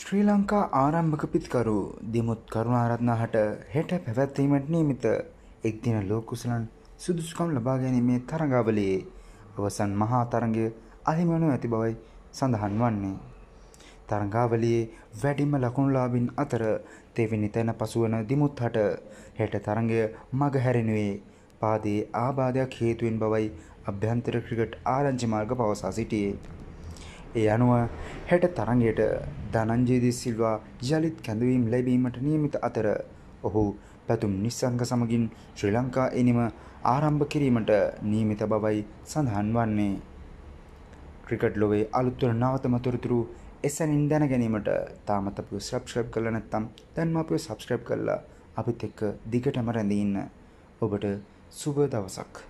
ශ්‍රී ලංකා ආරම්භක පිත්කරු දිමුත් කරුණාරත්නාහට හෙට පැවැත්වීමට නීමිත එක්දින ලෝකුසලන් සුදුසුකම් ලබා ගැනීමේ තරඟාවලයේ අවසන් මහා තරගය අහිමනු ඇති බවයි සඳහන් වන්නේ. තරංගාවලියේ වැඩිම ලකුණුලාබින් අතර තෙවිනි තැන පසුවන දිමුත් හට හෙට තරගය මගහැරෙනුවේ පාදයේ ආබාධයක් හේතුවෙන් බවයි අභ්‍යන්තර ක්‍රිකට් ආරංචි මාර්ග පවසා සිටියේ. ඒ අනුව හෙට තරගයට ධනංජයේදී සිල්වා ජලිත් කැඳවීම් ලැබීමට නියමිත අතර ඔහු පැතුම් නිස්සංග සමගින් ශ්‍රී ලංකා එනිම ආරම්භ කිරීමට නියමිත බවයි සඳහන් වන්නේ. ක්‍රිකට් ලොවේ අලුත්වල නවතම තොරතුරු එසැනින් දැන ගැනීමට තාමත් අපිව සබ්ස්ක්‍රයිබ් කරලා නැත්නම් දැන්ම අපිව සබ්ස්ක්‍රයිබ් කරලා අපිත් එක්ක දිගටම රැඳී ඉන්න. ඔබට සුබ දවසක්.